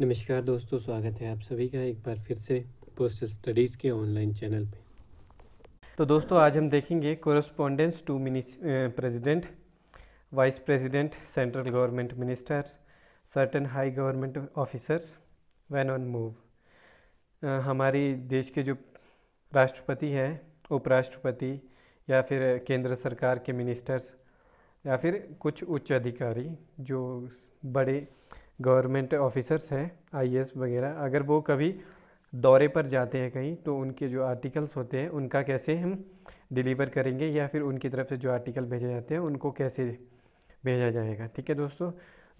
नमस्कार दोस्तों स्वागत है आप सभी का एक बार फिर से पोस्ट स्टडीज़ के ऑनलाइन चैनल पे तो दोस्तों आज हम देखेंगे correspondence to mini president vice president central government ministers certain high government officers when on move हमारी देश के जो राष्ट्रपति है उपराष्ट्रपति या फिर केंद्र सरकार के मिनिस्टर्स या फिर कुछ उच्च अधिकारी जो बड़े गवर्नमेंट ऑफिसर्स हैं आई वगैरह अगर वो कभी दौरे पर जाते हैं कहीं तो उनके जो आर्टिकल्स होते हैं उनका कैसे हम डिलीवर करेंगे या फिर उनकी तरफ से जो आर्टिकल भेजे जाते हैं उनको कैसे भेजा जाएगा ठीक है दोस्तों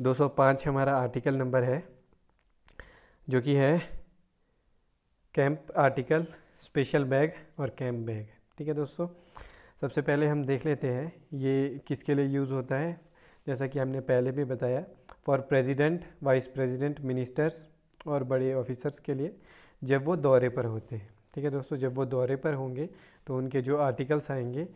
205 हमारा आर्टिकल नंबर है जो कि है कैंप आर्टिकल स्पेशल बैग और कैंप बैग ठीक है दोस्तों सबसे पहले हम देख लेते हैं ये किसके लिए यूज़ होता है जैसा कि हमने पहले भी बताया for president vice president ministers और बड़े ऑफिसर्स के लिए जब वो दौरे पर होते हैं ठीक है दोस्तों जब वो दौरे पर होंगे तो उनके जो आर्टिकल्स आएंगे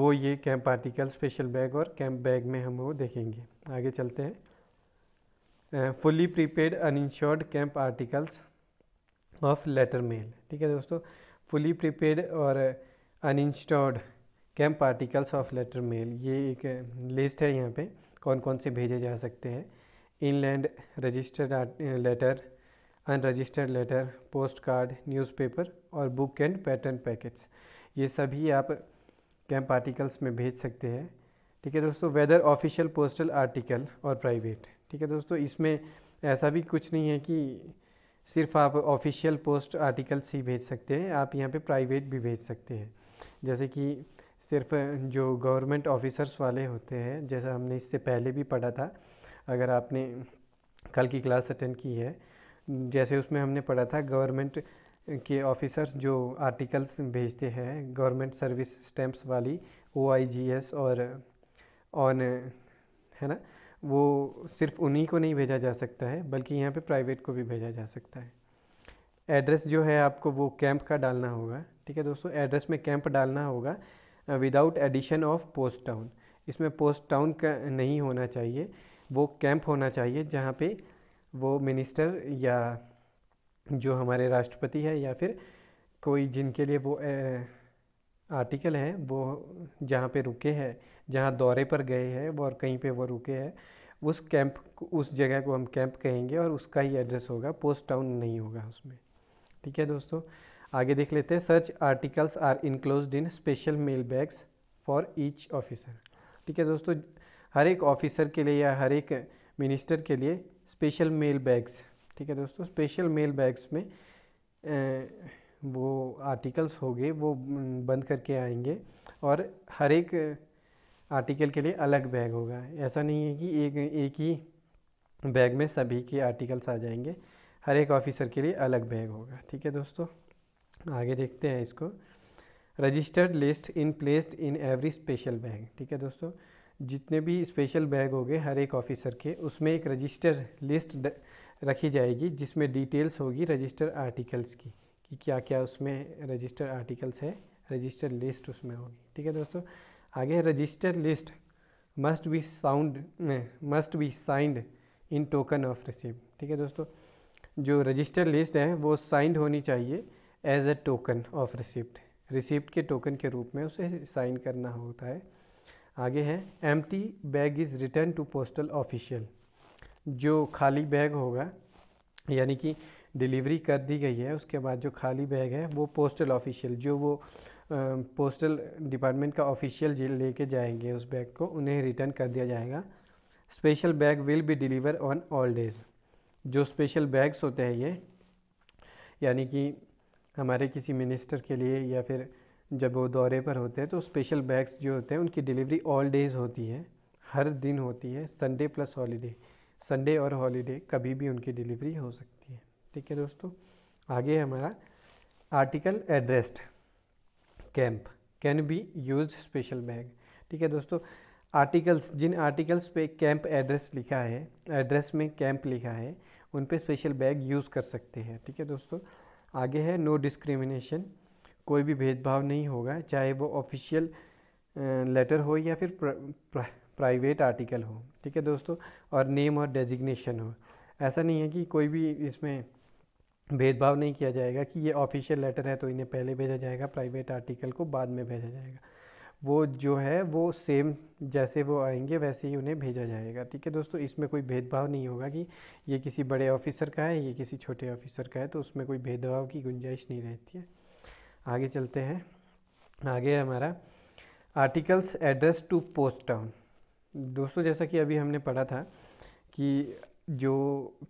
वो ये कैंप आर्टिकल स्पेशल बैग और कैंप बैग में हम वो देखेंगे आगे चलते हैं fully prepaid uninsured camp articles of letter mail ठीक है दोस्तों फुली प्रीपेड और uninsured cam particles of letter mail ये एक लिस्ट है यहाँ पे कौन कौन से भेजे जा सकते हैं inland registered letter unregistered letter post card newspaper और बुक एंड पैटर्न पैकेट्स ये सभी आप कैंप आर्टिकल्स में भेज सकते हैं ठीक है दोस्तों वेदर ऑफिशियल पोस्टल आर्टिकल और प्राइवेट ठीक है दोस्तों इसमें ऐसा भी कुछ नहीं है कि सिर्फ आप ऑफिशियल पोस्ट आर्टिकल्स ही भेज सकते हैं आप यहाँ पे प्राइवेट भी भेज सकते हैं जैसे कि सिर्फ जो गवर्नमेंट ऑफिसर्स वाले होते हैं जैसा हमने इससे पहले भी पढ़ा था अगर आपने कल की क्लास अटेंड की है जैसे उसमें हमने पढ़ा था गवर्नमेंट के ऑफिसर्स जो आर्टिकल्स भेजते हैं गवर्नमेंट सर्विस स्टैम्प्स वाली ओ और ऑन है ना वो सिर्फ उन्हीं को नहीं भेजा जा सकता है बल्कि यहाँ पे प्राइवेट को भी भेजा जा सकता है एड्रेस जो है आपको वो कैंप का डालना होगा ठीक है दोस्तों एड्रेस में कैंप डालना होगा without addition of post town इसमें पोस्ट टाउन नहीं होना चाहिए वो कैंप होना चाहिए जहाँ पे वो मिनिस्टर या जो हमारे राष्ट्रपति है या फिर कोई जिनके लिए वो ए, आर्टिकल है वो जहाँ पे रुके हैं जहाँ दौरे पर गए हैं और कहीं पे वो रुके हैं उस कैंप उस जगह को हम कैंप कहेंगे और उसका ही एड्रेस होगा पोस्ट टाउन नहीं होगा उसमें ठीक है दोस्तों आगे देख लेते हैं such articles are enclose in special mail bags for each officer ठीक है दोस्तों हर एक ऑफिसर के लिए या हर एक मिनिस्टर के लिए स्पेशल मेल बैग्स ठीक है दोस्तों स्पेशल मेल बैग्स में वो आर्टिकल्स हो गए वो बंद करके आएंगे और हर एक आर्टिकल के लिए अलग बैग होगा ऐसा नहीं है कि एक एक ही बैग में सभी के आर्टिकल्स आ जाएंगे हर एक ऑफिसर के लिए अलग बैग होगा ठीक है दोस्तों आगे देखते हैं इसको registered list in placed in every special bag ठीक है दोस्तों जितने भी स्पेशल बैग हो गए हर एक ऑफिसर के उसमें एक रजिस्टर लिस्ट रखी जाएगी जिसमें डिटेल्स होगी रजिस्टर आर्टिकल्स की कि क्या क्या उसमें रजिस्टर आर्टिकल्स है रजिस्टर लिस्ट उसमें होगी ठीक है दोस्तों आगे register list must be sound must be signed in token of receive ठीक है दोस्तों जो रजिस्टर लिस्ट है वो साइंड होनी चाहिए as a token of receipt receipt के टोकन के रूप में उसे साइन करना होता है आगे है M T bag is return to postal official जो खाली बैग होगा यानी कि डिलीवरी कर दी गई है उसके बाद जो खाली बैग है वो पोस्टल ऑफिशियल जो वो पोस्टल डिपार्टमेंट का ऑफिशियल लेके जाएंगे उस बैग को उन्हें रिटर्न कर दिया जाएगा special bag will be deliver on all days जो स्पेशल बैग्स होते हैं ये यानी कि हमारे किसी मिनिस्टर के लिए या फिर जब वो दौरे पर होते हैं तो स्पेशल बैग्स जो होते हैं उनकी डिलीवरी ऑल डेज़ होती है हर दिन होती है संडे प्लस हॉलीडे संडे और हॉलीडे कभी भी उनकी डिलीवरी हो सकती है ठीक है दोस्तों आगे हमारा article addressed camp can be use special bag ठीक है दोस्तों आर्टिकल्स जिन आर्टिकल्स पे कैंप एड्रेस लिखा है एड्रेस में कैंप लिखा है उन पे स्पेशल बैग यूज़ कर सकते हैं ठीक है दोस्तों आगे है नो डिस्क्रिमिनेशन कोई भी भेदभाव नहीं होगा चाहे वो ऑफिशियल लेटर हो या फिर प्राइवेट आर्टिकल हो ठीक है दोस्तों और नेम और डेजिग्नेशन हो ऐसा नहीं है कि कोई भी इसमें भेदभाव नहीं किया जाएगा कि ये ऑफिशियल लेटर है तो इन्हें पहले भेजा जाएगा प्राइवेट आर्टिकल को बाद में भेजा जाएगा वो जो है वो सेम जैसे वो आएंगे वैसे ही उन्हें भेजा जाएगा ठीक है दोस्तों इसमें कोई भेदभाव नहीं होगा कि ये किसी बड़े ऑफिसर का है ये किसी छोटे ऑफिसर का है तो उसमें कोई भेदभाव की गुंजाइश नहीं रहती है आगे चलते हैं आगे है हमारा articles address to post town दोस्तों जैसा कि अभी हमने पढ़ा था कि जो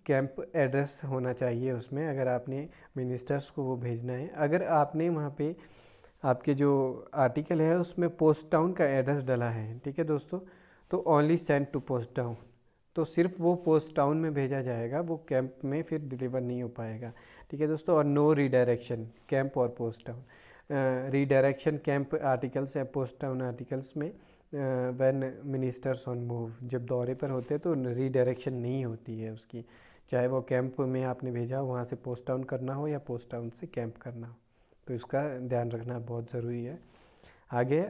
कैंप एड्रेस होना चाहिए उसमें अगर आपने मिनिस्टर्स को वो भेजना है अगर आपने वहाँ पे आपके जो आर्टिकल है उसमें पोस्ट टाउन का एड्रेस डला है ठीक है दोस्तों तो only send to post town तो सिर्फ वो पोस्ट टाउन में भेजा जाएगा वो कैंप में फिर डिलीवर नहीं हो पाएगा ठीक है दोस्तों और नो रीडायरेक्शन कैंप और post town redirection camp articles या पोस्ट टाउन आर्टिकल्स में वैन मिनिस्टर्स ऑन मूव जब दौरे पर होते हैं तो रीडायरेक्शन नहीं होती है उसकी चाहे वो कैंप में आपने भेजा हो वहाँ से पोस्ट टाउन करना हो या पोस्ट टाउन से कैंप करना हो तो इसका ध्यान रखना बहुत ज़रूरी है आगे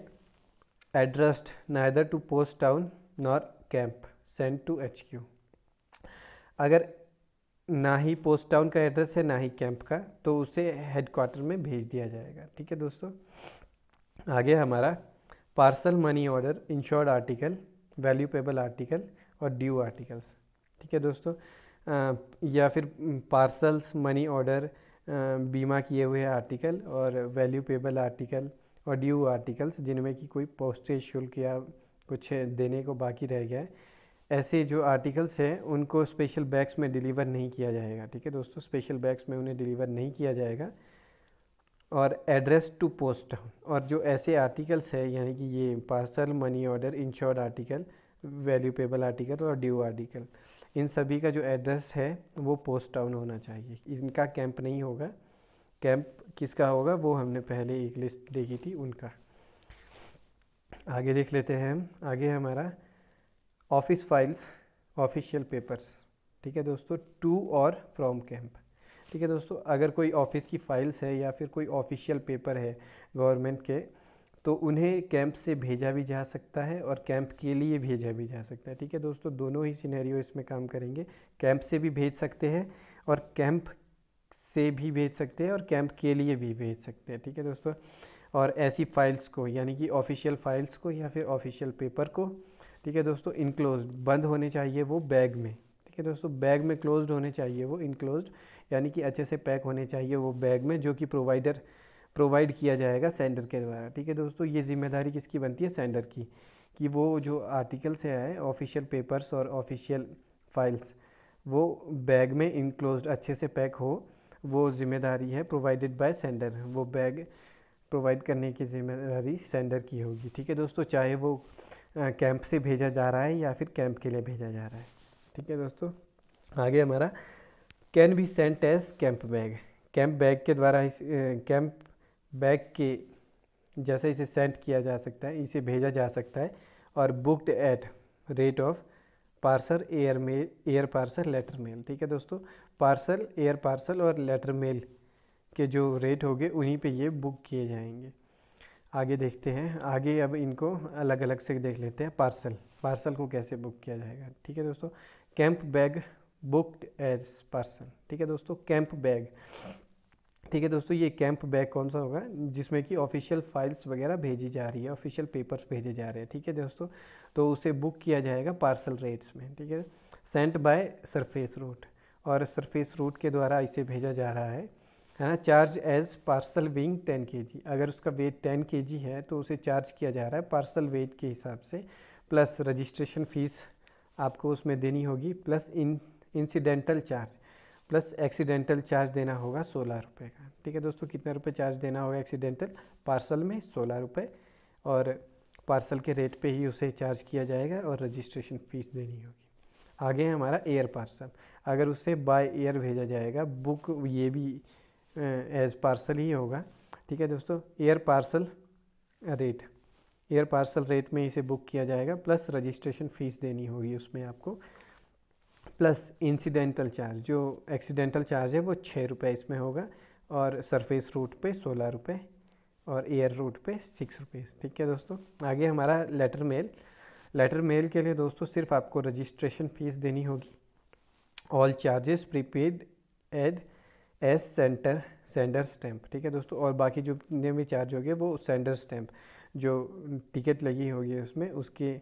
addressed neither to post town nor camp send to H Q अगर ना ही पोस्ट टाउन का एड्रेस है ना ही कैंप का तो उसे हेडक्वार्टर में भेज दिया जाएगा ठीक है दोस्तों आगे हमारा parcel money order insured article value payable article और ड्यू आर्टिकल्स ठीक है दोस्तों आ, या फिर पार्सल्स मनी ऑर्डर बीमा किए हुए आर्टिकल और वैल्यू पेबल आर्टिकल और ड्यू आर्टिकल्स जिनमें कि कोई पोस्टेज शुल्क या कुछ देने को बाकी रह गया है ऐसे जो आर्टिकल्स हैं उनको स्पेशल बैग्स में डिलीवर नहीं किया जाएगा ठीक है दोस्तों स्पेशल बैग्स में उन्हें डिलीवर नहीं किया जाएगा और एड्रेस टू पोस्ट और जो ऐसे आर्टिकल्स है यानी कि ये parcel money order insured article value payable article और ड्यू आर्टिकल इन सभी का जो एड्रेस है वो पोस्ट टाउन होना चाहिए इनका कैंप नहीं होगा कैंप किसका होगा वो हमने पहले एक लिस्ट देखी थी उनका आगे देख लेते हैं हम आगे हमारा ऑफिस फाइल्स ऑफिशियल पेपर्स ठीक है दोस्तों टू और फ्रॉम कैंप ठीक है दोस्तों अगर कोई ऑफिस की फाइल्स है या फिर कोई ऑफिशियल पेपर है गवर्नमेंट के तो उन्हें कैंप से भेजा भी जा सकता है और कैंप के लिए भेजा भी जा सकता है ठीक है दोस्तों दोनों ही सिनेरियो इसमें काम करेंगे कैंप से भी भेज सकते हैं और कैंप से भी भेज सकते हैं और कैंप के लिए भी भेज सकते हैं ठीक है दोस्तों और ऐसी फाइल्स को यानी कि ऑफिशियल फाइल्स को या फिर ऑफिशियल पेपर को ठीक है दोस्तों इनक्लोज बंद होने चाहिए वो बैग में ठीक है दोस्तों बैग में क्लोज्ड होने चाहिए वो इनक्लोज यानी कि अच्छे से पैक होने चाहिए वो बैग में जो कि प्रोवाइडर प्रोवाइड किया जाएगा सेंडर के द्वारा ठीक है दोस्तों ये जिम्मेदारी किसकी बनती है सेंडर की कि वो जो आर्टिकल्स हैं ऑफिशियल पेपर्स और ऑफिशियल फाइल्स वो बैग में इनक्लोज अच्छे से पैक हो वो जिम्मेदारी है प्रोवाइडेड बाय सेंडर वो बैग प्रोवाइड करने की जिम्मेदारी सेंडर की होगी ठीक है दोस्तों चाहे वो कैंप से भेजा जा रहा है या फिर कैंप के लिए भेजा जा रहा है ठीक है दोस्तों आगे हमारा can be sent as camp bag camp bag के द्वारा इस कैंप बैग के जैसे इसे सेंड किया जा सकता है इसे भेजा जा सकता है और booked at rate of parcel air mail air parcel letter mail ठीक है दोस्तों पार्सल एयर पार्सल और लेटर मेल के जो रेट होंगे उन्हीं पे ये बुक किए जाएंगे आगे देखते हैं आगे अब इनको अलग अलग से देख लेते हैं पार्सल पार्सल को कैसे बुक किया जाएगा ठीक है दोस्तों camp bag booked as parcel ठीक है दोस्तों कैंप बैग ठीक है दोस्तों ये कैंप बैग कौन सा होगा जिसमें कि ऑफिशियल फाइल्स वगैरह भेजी जा रही है ऑफिशियल पेपर्स भेजे जा रहे हैं ठीक है दोस्तों तो उसे बुक किया जाएगा पार्सल रेट्स में ठीक है सेंट बाय सरफेस रूट और सरफेस रूट के द्वारा इसे भेजा जा रहा है है ना charge as parcel weighing ten K G अगर उसका वेट टेन के जी है तो उसे चार्ज किया जा रहा है पार्सल वेट के हिसाब से प्लस रजिस्ट्रेशन फ़ीस आपको उसमें देनी होगी प्लस इन incidental charge plus accidental charge देना होगा सोलह रुपये का ठीक है दोस्तों कितना रुपये चार्ज देना होगा एक्सीडेंटल पार्सल में सोलह रुपये और पार्सल के रेट पे ही उसे चार्ज किया जाएगा और रजिस्ट्रेशन फ़ीस देनी होगी आगे है हमारा एयर पार्सल अगर उसे बाय एयर भेजा जाएगा बुक ये भी एज पार्सल ही होगा ठीक है दोस्तों air parcel rate air parcel rate में इसे बुक किया जाएगा प्लस रजिस्ट्रेशन फ़ीस देनी होगी उसमें आपको प्लस इंसिडेंटल चार्ज जो एक्सीडेंटल चार्ज है वो छः रुपये इसमें होगा और सरफेस रूट पे सोलह रुपये और एयर रूट पे सिक्स रुपीज़ ठीक है दोस्तों आगे हमारा लेटर मेल लेटर मेल के लिए दोस्तों सिर्फ आपको रजिस्ट्रेशन फ़ीस देनी होगी all charges prepaid add S centre sender stamp ठीक है दोस्तों और बाकी जो जितने भी चार्ज हो गए वो सेंडर स्टैम्प जो टिकट लगी होगी उसमें उसके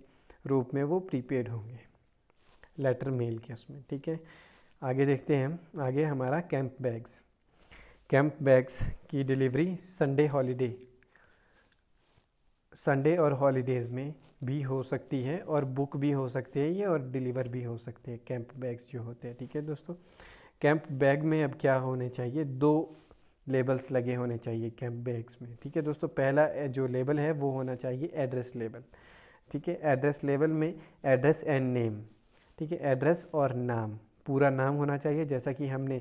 रूप में वो प्रीपेड होंगे लेटर मेल के उसमें ठीक है आगे देखते हैं आगे हमारा कैंप बैग्स कैंप बैग्स की डिलीवरी संडे हॉलीडे संडे और हॉलीडेज़ में भी हो सकती है और बुक भी हो सकती है ये और डिलीवर भी हो सकते हैं कैंप बैग्स जो होते हैं ठीक है दोस्तों कैंप बैग में अब क्या होने चाहिए दो लेबल्स लगे होने चाहिए कैंप बैग्स में ठीक है दोस्तों पहला जो लेबल है वो होना चाहिए एड्रेस लेबल ठीक है एड्रेस लेबल में एड्रेस एंड नेम ठीक है एड्रेस और नाम पूरा नाम होना चाहिए जैसा कि हमने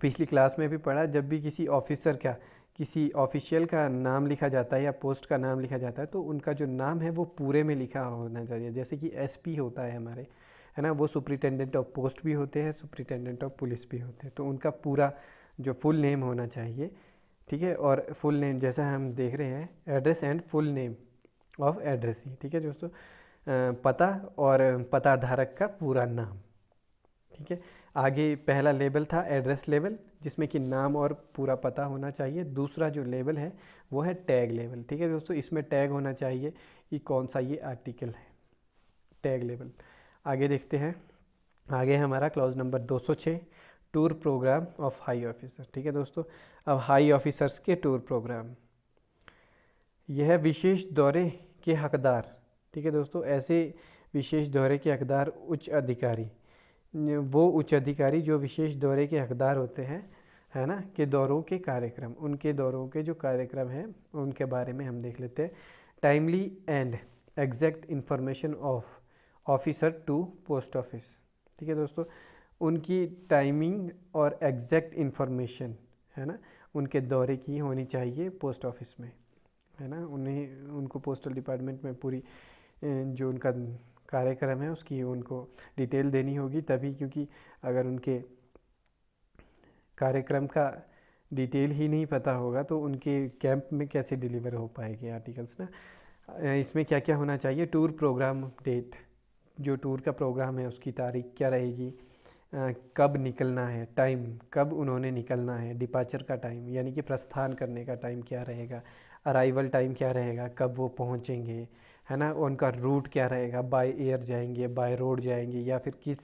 पिछली क्लास में भी पढ़ा जब भी किसी ऑफिसर का किसी ऑफिशियल का नाम लिखा जाता है या पोस्ट का नाम लिखा जाता है तो उनका जो नाम है वो पूरे में लिखा होना चाहिए जैसे कि एसपी होता है हमारे है ना वो सुप्रिटेंडेंट ऑफ पोस्ट भी होते हैं सुप्रिटेंडेंट ऑफ पुलिस भी होते हैं तो उनका पूरा जो फुल नेम होना चाहिए ठीक है और फुल नेम जैसा हम देख रहे हैं address and full name of he ठीक है दोस्तों पता और पता धारक का पूरा नाम ठीक है आगे पहला लेबल था एड्रेस लेबल जिसमें कि नाम और पूरा पता होना चाहिए दूसरा जो लेबल है वो है टैग लेबल ठीक है दोस्तों इसमें टैग होना चाहिए कि कौन सा ये आर्टिकल है टैग लेबल आगे देखते हैं आगे हमारा clause number 206 tour programme of high officer ठीक है दोस्तों अब हाई ऑफिसर्स के टूर प्रोग्राम यह विशेष दौरे के हकदार ठीक है दोस्तों ऐसे विशेष दौरे के हकदार उच्च अधिकारी वो उच्च अधिकारी जो विशेष दौरे के हकदार होते हैं है ना के दौरों के कार्यक्रम उनके दौरों के जो कार्यक्रम हैं उनके बारे में हम देख लेते हैं timely and exact information of officer to post office ठीक है दोस्तों उनकी टाइमिंग और एग्जैक्ट इन्फॉर्मेशन है ना उनके दौरे की होनी चाहिए पोस्ट ऑफिस में है ना उन उनको पोस्टल डिपार्टमेंट में पूरी जो उनका कार्यक्रम है उसकी उनको डिटेल देनी होगी तभी क्योंकि अगर उनके कार्यक्रम का डिटेल ही नहीं पता होगा तो उनके कैंप में कैसे डिलीवर हो पाएंगे आर्टिकल्स ना इसमें क्या क्या होना चाहिए टूर प्रोग्राम डेट जो टूर का प्रोग्राम है उसकी तारीख क्या रहेगी कब निकलना है टाइम कब उन्होंने निकलना है डिपार्चर का टाइम यानी कि प्रस्थान करने का टाइम क्या रहेगा अराइवल टाइम क्या रहेगा कब वो पहुँचेंगे है ना उनका रूट क्या रहेगा बाय एयर जाएंगे बाय रोड जाएंगे या फिर किस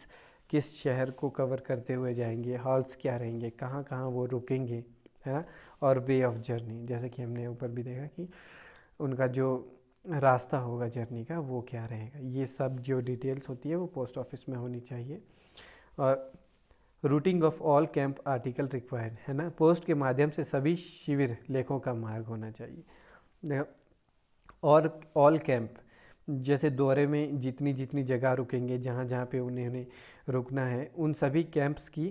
किस शहर को कवर करते हुए जाएंगे हॉल्स क्या रहेंगे कहाँ कहाँ वो रुकेंगे है ना और वे ऑफ जर्नी जैसे कि हमने ऊपर भी देखा कि उनका जो रास्ता होगा जर्नी का वो क्या रहेगा ये सब जो डिटेल्स होती है वो पोस्ट ऑफिस में होनी चाहिए और routing of all camp article required है ना पोस्ट के माध्यम से सभी शिविर लेखों का मार्ग होना चाहिए और ऑल कैंप जैसे दौरे में जितनी जितनी जगह रुकेंगे जहाँ जहाँ पे उन्हें उन्हें रुकना है उन सभी कैंप्स की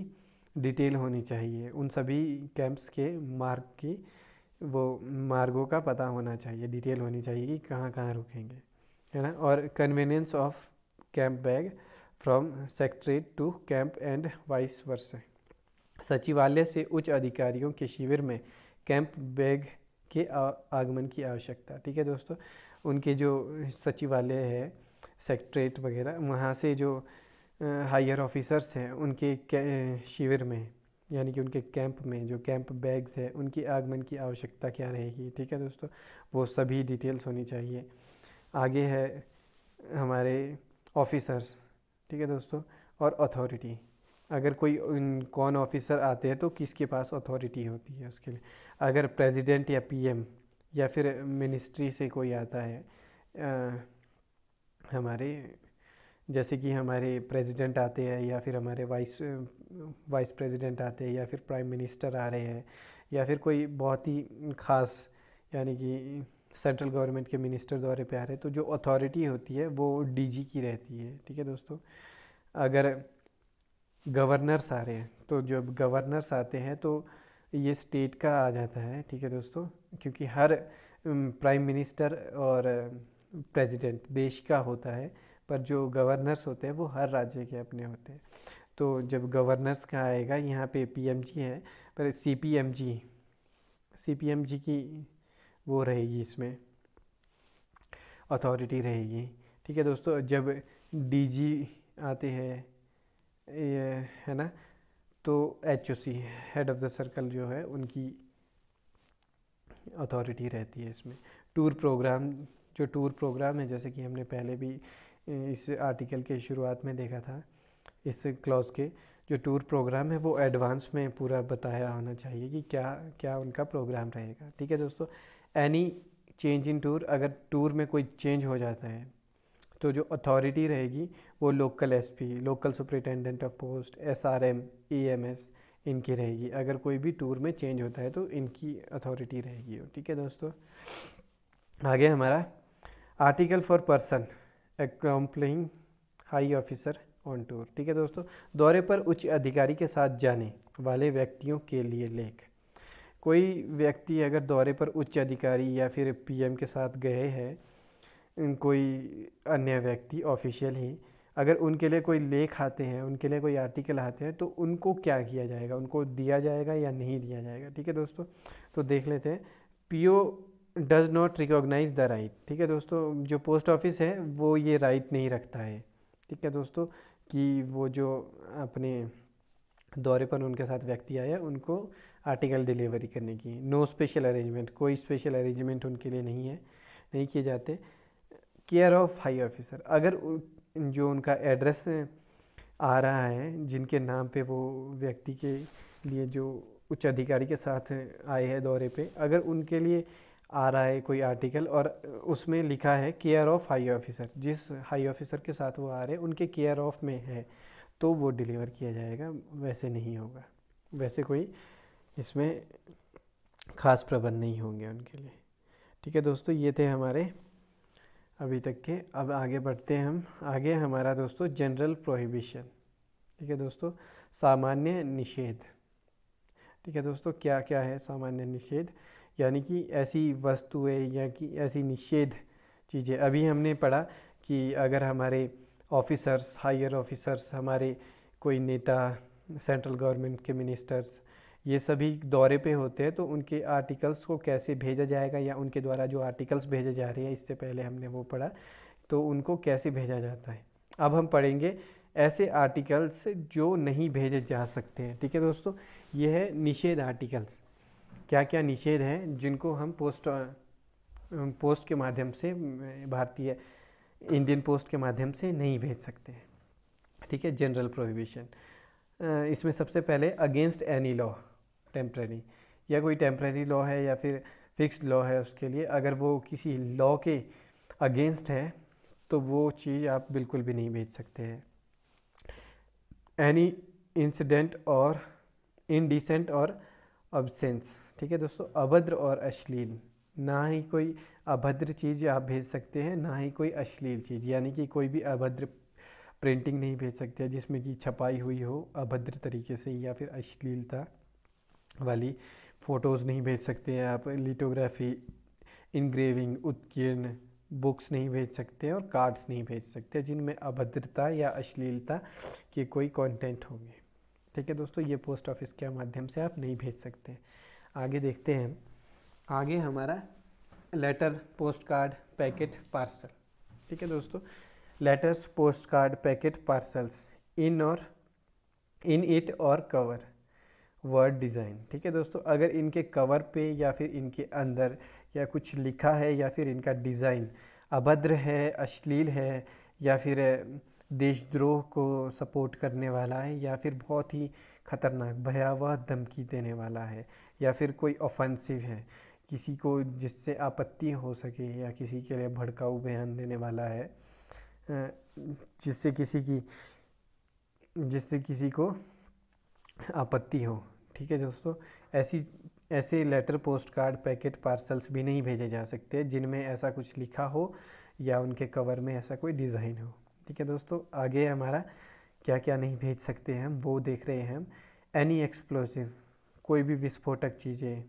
डिटेल होनी चाहिए उन सभी कैंप्स के मार्ग की वो मार्गों का पता होना चाहिए डिटेल होनी चाहिए कि कहाँ कहाँ रुकेंगे है ना और convenience of camp bag from secretariat to camp and vice versa सचिवालय से उच्च अधिकारियों के शिविर में कैंप बैग के आगमन की आवश्यकता ठीक है दोस्तों उनके जो सचिवालय है सेक्रेटरेट वगैरह वहाँ से जो हायर ऑफिसर्स हैं उनके शिविर में यानी कि उनके कैंप में जो कैंप बैग्स है उनकी आगमन की आवश्यकता क्या रहेगी ठीक है दोस्तों वो सभी डिटेल्स होनी चाहिए आगे है हमारे ऑफिसर्स ठीक है दोस्तों और अथॉरिटी अगर कोई कौन ऑफिसर आते हैं तो किसके पास अथॉरिटी होती है उसके लिए अगर प्रेसिडेंट या पीएम या फिर मिनिस्ट्री से कोई आता है आ, हमारे जैसे कि हमारे प्रेसिडेंट आते हैं या फिर हमारे वाइस वाइस प्रेसिडेंट आते हैं या फिर प्राइम मिनिस्टर आ रहे हैं या फिर कोई बहुत ही ख़ास यानी कि सेंट्रल गवर्नमेंट के मिनिस्टर द्वारा प्यार आ रहे हैं तो जो अथॉरिटी होती है वो डीजी की रहती है ठीक है दोस्तों अगर गवर्नर्स आ रहे हैं तो जब गवर्नर्स आते हैं तो ये स्टेट का आ जाता है ठीक है दोस्तों क्योंकि हर प्राइम मिनिस्टर और प्रेसिडेंट देश का होता है पर जो गवर्नर्स होते हैं वो हर राज्य के अपने होते हैं तो जब गवर्नर्स का आएगा यहाँ पे पीएमजी है पर सीपीएमजी सीपीएमजी की वो रहेगी इसमें अथॉरिटी रहेगी ठीक है दोस्तों जब डीजी आते हैं ये है ना तो H O C head of the circle जो है उनकी अथॉरिटी रहती है इसमें टूर प्रोग्राम जो टूर प्रोग्राम है जैसे कि हमने पहले भी इस आर्टिकल के शुरुआत में देखा था इस क्लॉज के जो टूर प्रोग्राम है वो एडवांस में पूरा बताया होना चाहिए कि क्या क्या उनका प्रोग्राम रहेगा ठीक है दोस्तों एनी चेंज इन टूर अगर टूर में कोई चेंज हो जाता है तो जो अथॉरिटी रहेगी वो local SP local superintendent of post SRM EMS इनकी रहेगी अगर कोई भी टूर में चेंज होता है तो इनकी अथॉरिटी रहेगी ठीक है दोस्तों आगे हमारा article for person accompanying high officer on tour ठीक है दोस्तों दौरे पर उच्च अधिकारी के साथ जाने वाले व्यक्तियों के लिए लेख कोई व्यक्ति अगर दौरे पर उच्च अधिकारी या फिर पीएम के साथ गए हैं कोई अन्य व्यक्ति ऑफिशियल ही अगर उनके लिए कोई लेख आते हैं उनके लिए कोई आर्टिकल आते हैं तो उनको क्या किया जाएगा उनको दिया जाएगा या नहीं दिया जाएगा ठीक है दोस्तों तो देख लेते हैं O does not recognise the right ठीक है दोस्तों जो पोस्ट ऑफिस है वो ये राइट नहीं रखता है ठीक है दोस्तों कि वो जो अपने दौरे पर उनके साथ व्यक्ति आया उनको आर्टिकल डिलीवरी करने की नो स्पेशल अरेंजमेंट कोई स्पेशल अरेंजमेंट उनके लिए नहीं है नहीं किए जाते केयर ऑफ हाई ऑफिसर अगर जो उनका एड्रेस आ रहा है जिनके नाम पे वो व्यक्ति के लिए जो उच्च अधिकारी के साथ आए हैं दौरे पे अगर उनके लिए आ रहा है कोई आर्टिकल और उसमें लिखा है केयर ऑफ़ हाई ऑफिसर जिस हाई ऑफिसर के साथ वो आ रहे हैं उनके केयर ऑफ़ में है तो वो डिलीवर किया जाएगा वैसे नहीं होगा वैसे कोई इसमें ख़ास प्रबंध नहीं होंगे उनके लिए ठीक है दोस्तों ये थे हमारे अभी तक के अब आगे बढ़ते हैं हम आगे हमारा दोस्तों जनरल प्रोहिबिशन ठीक है दोस्तों सामान्य निषेध ठीक है दोस्तों क्या क्या है सामान्य निषेध यानी कि ऐसी वस्तुएं या कि ऐसी निषेध चीज़ें अभी हमने पढ़ा कि अगर हमारे ऑफिसर्स हायर ऑफिसर्स हमारे कोई नेता सेंट्रल गवर्नमेंट के मिनिस्टर्स ये सभी दौरे पे होते हैं तो उनके आर्टिकल्स को कैसे भेजा जाएगा या उनके द्वारा जो आर्टिकल्स भेजे जा रहे हैं इससे पहले हमने वो पढ़ा तो उनको कैसे भेजा जाता है अब हम पढ़ेंगे ऐसे आर्टिकल्स जो नहीं भेजे जा सकते हैं ठीक है दोस्तों ये है निषेध आर्टिकल्स क्या क्या निषेध हैं जिनको हम पोस्ट पोस्ट के माध्यम से भारतीय इंडियन पोस्ट के माध्यम से नहीं भेज सकते हैं ठीक है जनरल प्रोहिबिशन इसमें सबसे पहले अगेंस्ट एनी लॉ टेम्प्रेरी या कोई टेम्प्रेरी लॉ है या फिर फिक्स्ड लॉ है उसके लिए अगर वो किसी लॉ के अगेंस्ट है तो वो चीज़ आप बिल्कुल भी नहीं भेज सकते हैं एनी इंसिडेंट और इनडिसेंट और अबसेंस ठीक है दोस्तों अभद्र और अश्लील ना ही कोई अभद्र चीज़ आप भेज सकते हैं ना ही कोई अश्लील चीज़ यानी कि कोई भी अभद्र प्रिंटिंग नहीं भेज सकते जिसमें कि छपाई हुई हो अभद्र तरीके से या फिर अश्लीलता वाली फ़ोटोज़ नहीं भेज सकते आप लिटोग्राफ़ी इंग्रेविंग उत्कीर्ण बुक्स नहीं भेज सकते और कार्ड्स नहीं भेज सकते जिनमें अभद्रता या अश्लीलता के कोई कंटेंट होंगे ठीक है दोस्तों ये पोस्ट ऑफिस के माध्यम से आप नहीं भेज सकते आगे देखते हैं आगे हमारा letter post card packet parcel ठीक है दोस्तों letters post card packet parcels in और इन इट और कवर वर्ड डिज़ाइन ठीक है दोस्तों अगर इनके कवर पे या फिर इनके अंदर या कुछ लिखा है या फिर इनका डिज़ाइन अभद्र है अश्लील है या फिर देशद्रोह को सपोर्ट करने वाला है या फिर बहुत ही खतरनाक भयावह धमकी देने वाला है या फिर कोई ऑफेंसिव है किसी को जिससे आपत्ति हो सके या किसी के लिए भड़काऊ बयान देने वाला है जिससे किसी की जिससे किसी को आपत्ति हो ठीक है दोस्तों ऐसी ऐसे letter post card packet parcels भी नहीं भेजे जा सकते जिनमें ऐसा कुछ लिखा हो या उनके कवर में ऐसा कोई डिज़ाइन हो ठीक है दोस्तों आगे हमारा क्या क्या नहीं भेज सकते हम वो देख रहे हैं हम एनी एक्सप्लोसिव कोई भी विस्फोटक चीज़ें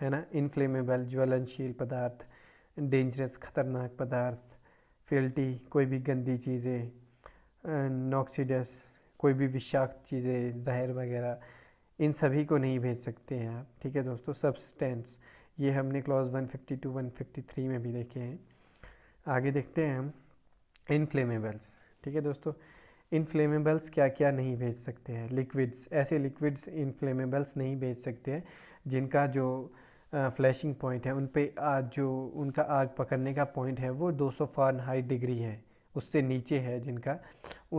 है ना इनफ्लेमेबल ज्वलनशील पदार्थ डेंजरस खतरनाक पदार्थ फिल्टी कोई भी गंदी चीज़ें नॉक्सीडस कोई भी विषाक्त चीज़ें जहर वगैरह इन सभी को नहीं भेज सकते हैं आप ठीक है दोस्तों सबस्टेंस ये हमने क्लॉज 152 153 में भी देखे हैं आगे देखते हैं हम इनफ्लेमेबल्स ठीक है दोस्तों इनफ्लेमेबल्स क्या क्या नहीं भेज सकते हैं लिक्विड्स ऐसे लिक्विड्स इनफ्लेमेबल्स नहीं भेज सकते हैं जिनका जो फ्लैशिंग पॉइंट है उन पर आज जो उनका आग पकड़ने का पॉइंट है वो 200 सौ डिग्री है उससे नीचे है जिनका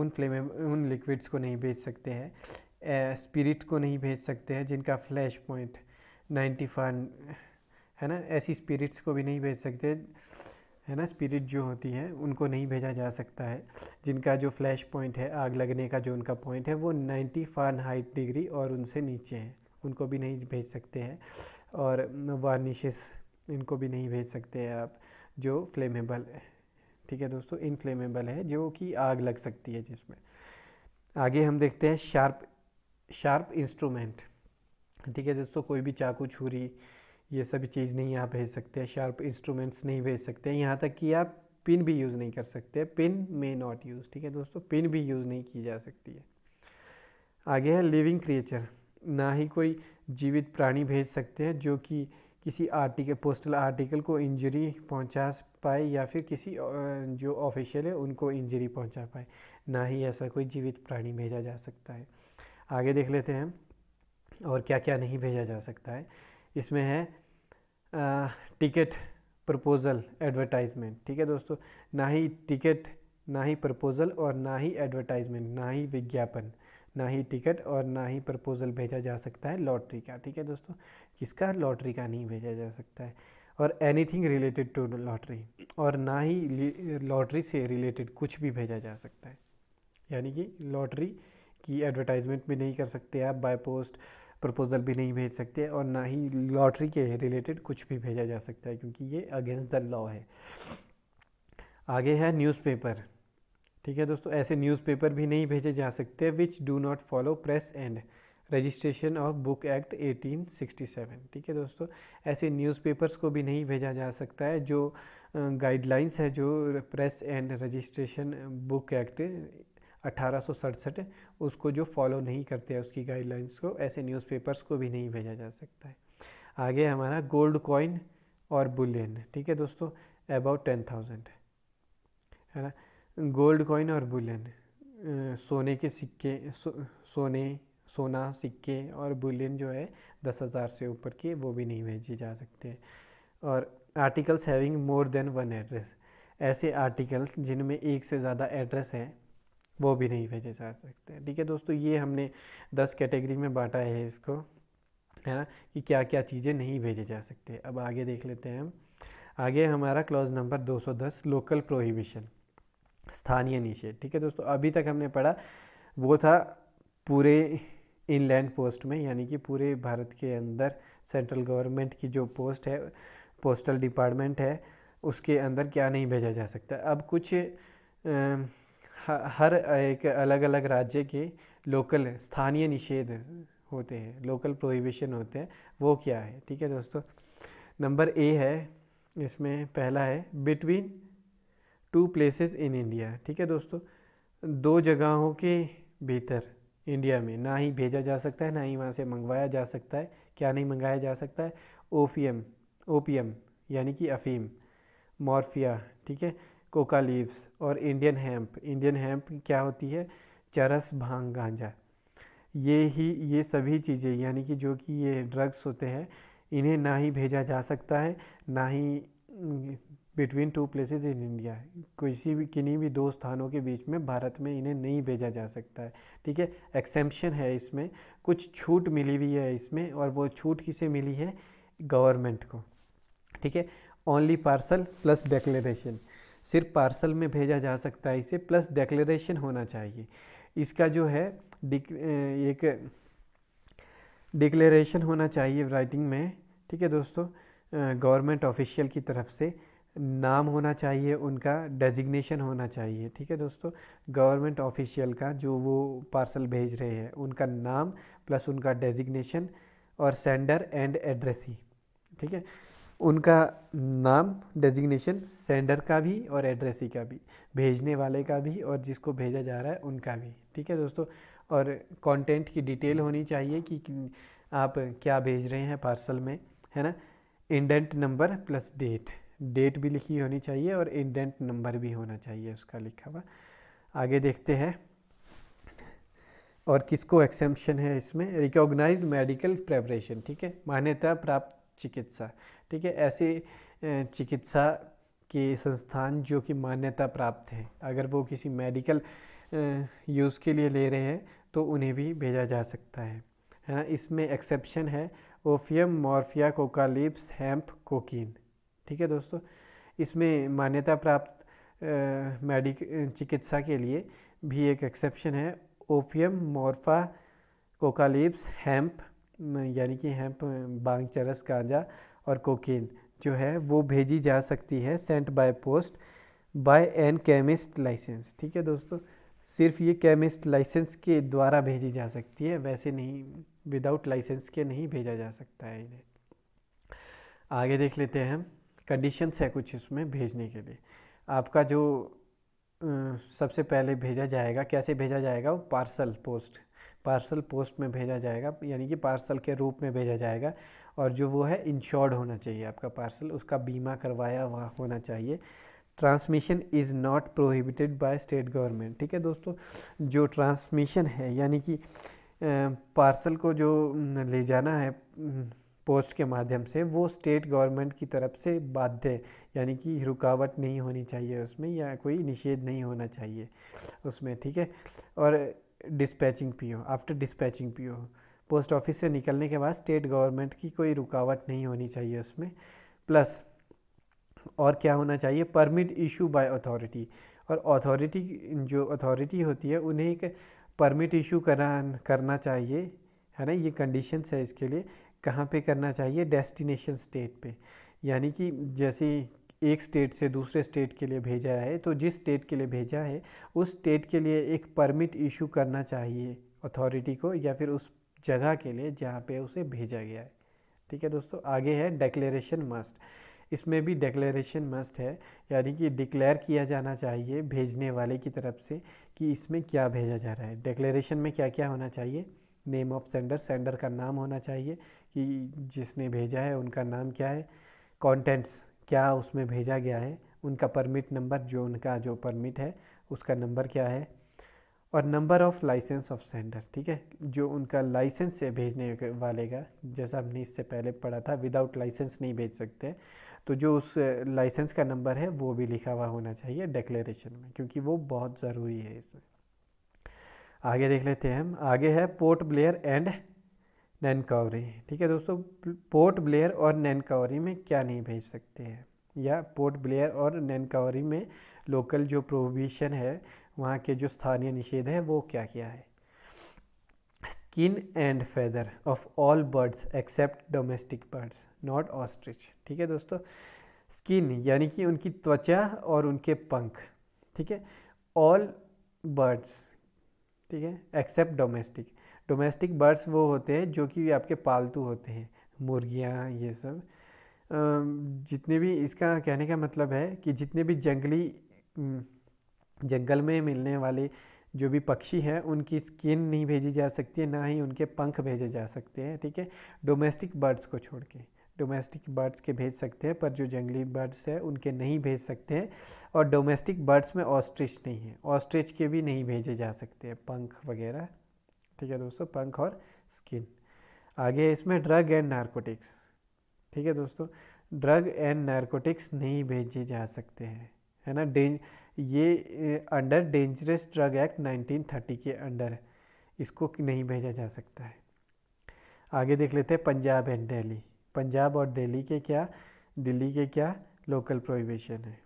उन फ्लेमे उन लिक्विड्स को नहीं भेज सकते हैं स्पिरिट को नहीं भेज सकते हैं जिनका फ्लैश पॉइंट नाइन्टी फन है ना ऐसी स्पिरिट्स को भी नहीं भेज सकते है ना स्पिरिट जो होती है उनको नहीं भेजा जा सकता है जिनका जो फ्लैश पॉइंट है आग लगने का जो उनका पॉइंट है वो नाइन्टी फन हाइट डिग्री और उनसे नीचे है उनको भी नहीं भेज सकते हैं और वार्निशेस इनको भी नहीं भेज सकते हैं आप जो फ्लेमेबल है ठीक है दोस्तों इनफ्लेमेबल है जो कि आग लग सकती है जिसमें आगे हम देखते हैं शार्प शार्प इंस्ट्रूमेंट ठीक है दोस्तों कोई भी चाकू छुरी ये सभी चीज़ नहीं आप भेज सकते हैं शार्प इंस्ट्रूमेंट्स नहीं भेज सकते हैं यहाँ तक कि आप पिन भी यूज़ नहीं कर सकते पिन मे नॉट यूज़ ठीक है दोस्तों पिन भी यूज़ नहीं की जा सकती है आगे है लिविंग क्रिएचर ना ही कोई जीवित प्राणी भेज सकते हैं जो कि किसी आर्टिकल पोस्टल आर्टिकल को इंजरी पहुंचा पाए या फिर किसी जो ऑफिशियल है उनको इंजरी पहुंचा पाए ना ही ऐसा कोई जीवित प्राणी भेजा जा सकता है आगे देख लेते हैं और क्या क्या नहीं भेजा जा सकता है इसमें है आ, टिकट प्रपोज़ल एडवर्टाइजमेंट ठीक है दोस्तों ना ही टिकट ना ही प्रपोज़ल और ना ही एडवर्टाइजमेंट ना ही विज्ञापन ना ही टिकट और ना ही प्रपोज़ल भेजा जा सकता है लॉटरी का ठीक है दोस्तों किसका लॉटरी का नहीं भेजा जा सकता है और एनीथिंग रिलेटेड टू लॉटरी और ना ही लॉटरी से रिलेटेड कुछ भी भेजा जा सकता है यानी कि लॉटरी की एडवर्टाइजमेंट भी नहीं कर सकते आप बाय पोस्ट प्रपोज़ल भी नहीं भेज सकते और ना ही लॉटरी के रिलेटेड कुछ भी भेजा जा सकता है क्योंकि ये अगेंस्ट द लॉ है आगे है न्यूज़पेपर ठीक है दोस्तों ऐसे न्यूज़पेपर भी नहीं भेजे जा सकते which do not follow press and registration of book act 1867 ठीक है दोस्तों ऐसे न्यूज़पेपर्स को भी नहीं भेजा जा सकता है जो गाइडलाइंस है जो press and registration book act अठारह उसको जो फॉलो नहीं करते हैं उसकी गाइडलाइंस को ऐसे न्यूज़पेपर्स को भी नहीं भेजा जा सकता है आगे हमारा गोल्ड कॉइन और बुलियन ठीक है दोस्तों अबाउट टेन थाउजेंड है ना गोल्ड कॉइन और बुलियन सोने के सिक्के सो, सोने सोना सिक्के और बुलियन जो है दस हज़ार से ऊपर के वो भी नहीं भेजे जा सकते और articles having more than one address ऐसे आर्टिकल्स जिनमें एक से ज़्यादा एड्रेस है वो भी नहीं भेजे जा सकते ठीक है दोस्तों ये हमने दस कैटेगरी में बांटा है इसको है ना कि क्या क्या चीज़ें नहीं भेजे जा सकते अब आगे देख लेते हैं हम आगे हमारा क्लॉज नंबर 210 लोकल प्रोहिबिशन स्थानीय निषेध ठीक है दोस्तों अभी तक हमने पढ़ा वो था पूरे इनलैंड पोस्ट में यानी कि पूरे भारत के अंदर सेंट्रल गवर्नमेंट की जो पोस्ट है पोस्टल डिपार्टमेंट है उसके अंदर क्या नहीं भेजा जा सकता अब कुछ आ, हर एक अलग अलग राज्य के लोकल स्थानीय निषेध होते हैं लोकल प्रोहिबिशन होते हैं वो क्या है ठीक है दोस्तों नंबर ए है इसमें पहला है between two places in India ठीक है दोस्तों दो जगहों के भीतर इंडिया में ना ही भेजा जा सकता है ना ही वहाँ से मंगवाया जा सकता है क्या नहीं मंगाया जा सकता है पी एम यानी कि अफीम मॉर्फिया ठीक है कोका लीव्स और इंडियन हैम्प इंडियन हैम्प क्या होती है चरस भांग गांजा ये ही ये सभी चीज़ें यानी कि जो कि ये ड्रग्स होते हैं इन्हें ना ही भेजा जा सकता है ना ही between two places in India किसी भी किन्हीं भी दो स्थानों के बीच में भारत में इन्हें नहीं भेजा जा सकता है ठीक है एक्सेम्पशन है इसमें कुछ छूट मिली हुई है इसमें और वो छूट किसे मिली है गवर्नमेंट को ठीक है ओनली पार्सल प्लस डेक्लेरेशन सिर्फ पार्सल में भेजा जा सकता है इसे प्लस डेक्लेरेशन होना चाहिए इसका जो है एक डिक्लेरेशन होना चाहिए राइटिंग में ठीक है दोस्तों गवर्नमेंट ऑफिशियल की तरफ से नाम होना चाहिए उनका डेजिग्नेशन होना चाहिए ठीक है दोस्तों गवर्नमेंट ऑफिशियल का जो वो पार्सल भेज रहे हैं उनका नाम प्लस उनका डेजिग्नेशन और सेंडर एंड एड्रेसी ठीक है उनका नाम डेजिग्नेशन सेंडर का भी और एड्रेसी का भी भेजने वाले का भी और जिसको भेजा जा रहा है उनका भी ठीक है दोस्तों और कंटेंट की डिटेल होनी चाहिए कि आप क्या भेज रहे हैं पार्सल में है ना indent number plus date date भी लिखी होनी चाहिए और इंडेंट नंबर भी होना चाहिए उसका लिखा हुआ आगे देखते हैं और किसको एक्सेम्पन है इसमें रिकॉग्नाइज्ड मेडिकल प्रेपरेशन ठीक है मान्यता प्राप्त चिकित्सा ठीक है ऐसे चिकित्सा के संस्थान जो कि मान्यता प्राप्त हैं अगर वो किसी मेडिकल यूज़ के लिए ले रहे हैं तो उन्हें भी भेजा जा सकता है है ना इसमें एक्सेप्शन है opium morphia coca leaves hemp cocaine ठीक है दोस्तों इसमें मान्यता प्राप्त मेडिक चिकित्सा के लिए भी एक एक्सेप्शन है ओफियम मॉर्फा कोकालिप्स हेम्प यानी कि हेम्प बांग चरस गांजा और कोकीन जो है वो भेजी जा सकती है sent by post by an chemist licence ठीक है दोस्तों सिर्फ ये केमिस्ट लाइसेंस के द्वारा भेजी जा सकती है वैसे नहीं विदाउट लाइसेंस के नहीं भेजा जा सकता है इन्हें आगे देख लेते हैं हम कंडीशंस है कुछ इसमें भेजने के लिए आपका जो सबसे पहले भेजा जाएगा कैसे भेजा जाएगा वो पार्सल पोस्ट पार्सल पोस्ट में भेजा जाएगा यानी कि पार्सल के रूप में भेजा जाएगा और जो वो है इंश्योर्ड होना चाहिए आपका पार्सल उसका बीमा करवाया हुआ होना चाहिए transmission is not prohibited by state government ठीक है दोस्तों जो ट्रांसमिशन है यानी कि पार्सल को जो ले जाना है पोस्ट के माध्यम से वो स्टेट गवर्नमेंट की तरफ से बाध्य यानी कि रुकावट नहीं होनी चाहिए उसमें या कोई निषेध नहीं होना चाहिए उसमें ठीक है और dispatching PO after dispatching PO post office से निकलने के बाद स्टेट गवर्नमेंट की कोई रुकावट नहीं होनी चाहिए उसमें प्लस और क्या होना चाहिए परमिट इशू बाय अथॉरिटी और अथॉरिटी जो अथॉरिटी होती है उन्हें एक परमिट इशू करा करना चाहिए है ना ये कंडीशंस है इसके लिए कहाँ पे करना चाहिए डेस्टिनेशन स्टेट पे यानी कि जैसे एक स्टेट से दूसरे स्टेट के लिए भेजा है तो जिस स्टेट के लिए भेजा है उस स्टेट के लिए एक परमिट इशू करना चाहिए अथॉरिटी को या फिर उस जगह के लिए जहाँ पे उसे भेजा गया है ठीक है दोस्तों आगे है डेक्लेरेशन मस्ट इसमें भी डिक्लेरेशन मस्ट है यानी कि डिक्लेयर किया जाना चाहिए भेजने वाले की तरफ से कि इसमें क्या भेजा जा रहा है डिक्लेरेशन में क्या क्या होना चाहिए नेम ऑफ सेंडर सेंडर का नाम होना चाहिए कि जिसने भेजा है उनका नाम क्या है कॉन्टेंट्स क्या उसमें भेजा गया है उनका परमिट नंबर जो उनका जो परमिट है उसका नंबर क्या है और number of licence of sender ठीक है जो उनका लाइसेंस से भेजने वाले का जैसा हमने इससे पहले पढ़ा था विदाउट लाइसेंस नहीं भेज सकते तो जो उस लाइसेंस का नंबर है वो भी लिखा हुआ होना चाहिए डिक्लेरेशन में क्योंकि वो बहुत ज़रूरी है इसमें आगे देख लेते हैं हम आगे है पोर्ट ब्लेयर एंड नैनकावरी ठीक है दोस्तों पोर्ट ब्लेयर और नैनकावरी में क्या नहीं भेज सकते हैं या पोर्ट ब्लेयर और नैनकावरी में लोकल जो प्रोविशन है वहाँ के जो स्थानीय निषेध हैं वो क्या क्या है skin and feather of all birds except domestic birds not ostrich ठीक है दोस्तों स्किन यानी कि उनकी त्वचा और उनके पंख ठीक है ऑल बर्ड्स ठीक है एक्सेप्ट डोमेस्टिक डोमेस्टिक बर्ड्स वो होते हैं जो कि आपके पालतू होते हैं मुर्गियाँ ये सब जितने भी इसका कहने का मतलब है कि जितने भी जंगली हम्म, जंगल में मिलने वाले जो भी पक्षी हैं उनकी स्किन नहीं भेजी जा सकती है ना ही उनके पंख भेजे जा सकते हैं ठीक है डोमेस्टिक बर्ड्स को छोड़ के डोमेस्टिक बर्ड्स के भेज सकते हैं पर जो जंगली बर्ड्स हैं उनके नहीं भेज सकते हैं और डोमेस्टिक बर्ड्स में ऑस्ट्रिच नहीं है ऑस्ट्रिच के भी नहीं भेजे जा सकते हैं पंख वगैरह ठीक है दोस्तों पंख और स्किन आगे इसमें ड्रग एंड नारकोटिक्स ठीक है दोस्तों ड्रग एंड नारकोटिक्स नहीं भेजे जा सकते हैं है ना डेंज ये अंडर डेंजरस ड्रग एक्ट 1930 के अंडर है इसको नहीं भेजा जा सकता है आगे देख लेते हैं पंजाब एंड दिल्ली पंजाब और दिल्ली के क्या दिल्ली के क्या लोकल प्रोहिबिशन है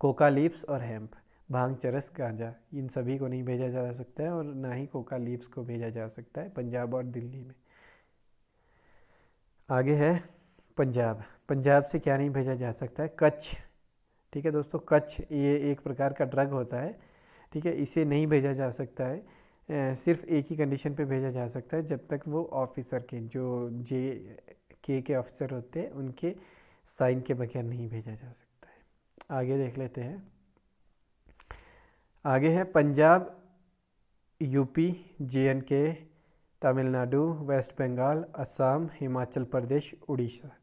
कोका लीव्स और हेम्प भांग चरस गांजा इन सभी को नहीं भेजा जा सकता है और ना ही कोका लीव्स को भेजा जा सकता है पंजाब और दिल्ली में आगे है पंजाब पंजाब से क्या नहीं भेजा जा सकता है कच्छ ठीक है दोस्तों कच्छ ये एक प्रकार का ड्रग होता है ठीक है इसे नहीं भेजा जा सकता है सिर्फ एक ही कंडीशन पे भेजा जा सकता है जब तक वो ऑफिसर के जो जे के के ऑफिसर होते हैं उनके साइन के बगैर नहीं भेजा जा सकता है आगे देख लेते हैं आगे है Punjab UP J and K Tamil Nadu West Bengal Assam Himachal Pradesh Orissa